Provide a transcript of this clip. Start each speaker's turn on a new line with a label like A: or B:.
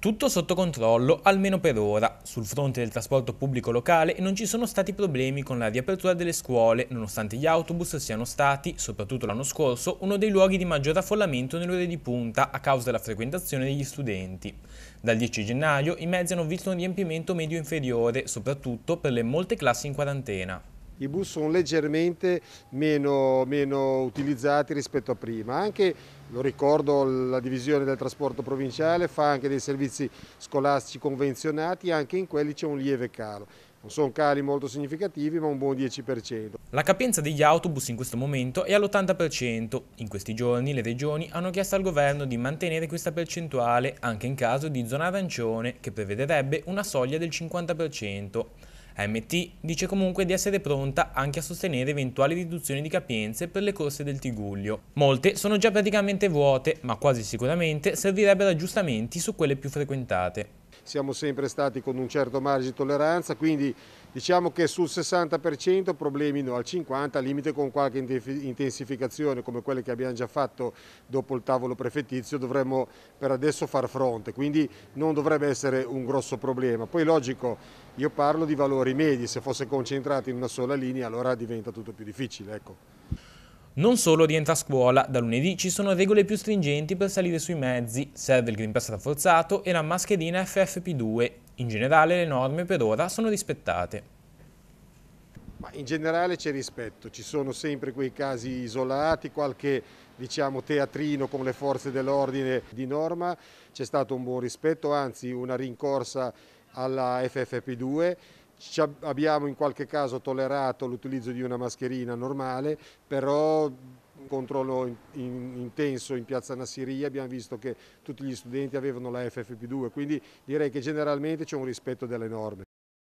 A: Tutto sotto controllo, almeno per ora. Sul fronte del trasporto pubblico locale non ci sono stati problemi con la riapertura delle scuole, nonostante gli autobus siano stati, soprattutto l'anno scorso, uno dei luoghi di maggior affollamento nelle ore di punta a causa della frequentazione degli studenti. Dal 10 gennaio i mezzi hanno visto un riempimento medio inferiore, soprattutto per le molte classi in quarantena
B: i bus sono leggermente meno, meno utilizzati rispetto a prima. Anche, lo ricordo, la divisione del trasporto provinciale fa anche dei servizi scolastici convenzionati, anche in quelli c'è un lieve calo. Non sono cali molto significativi, ma un buon 10%.
A: La capienza degli autobus in questo momento è all'80%. In questi giorni le regioni hanno chiesto al governo di mantenere questa percentuale anche in caso di zona arancione, che prevederebbe una soglia del 50%. MT dice comunque di essere pronta anche a sostenere eventuali riduzioni di capienze per le corse del Tiguglio. Molte sono già praticamente vuote, ma quasi sicuramente servirebbero aggiustamenti su quelle più frequentate.
B: Siamo sempre stati con un certo margine di tolleranza, quindi diciamo che sul 60% problemi no, al 50% al limite con qualche intensificazione come quelle che abbiamo già fatto dopo il tavolo prefettizio dovremmo per adesso far fronte, quindi non dovrebbe essere un grosso problema. Poi logico, io parlo di valori medi, se fosse concentrato in una sola linea allora diventa tutto più difficile. Ecco. Non solo
A: rientra a scuola, da lunedì ci sono regole più stringenti per salire sui mezzi, serve il Green Pass rafforzato e la mascherina FFP2. In generale le norme per ora sono rispettate.
B: Ma in generale c'è rispetto, ci sono sempre quei casi isolati, qualche diciamo, teatrino con le forze dell'ordine di norma, c'è stato un buon rispetto, anzi una rincorsa alla FFP2 abbiamo in qualche caso tollerato l'utilizzo di una mascherina normale, però controllo in, in, intenso in piazza Nassiria abbiamo visto che tutti gli studenti avevano la FFP2, quindi direi che generalmente c'è un rispetto delle norme.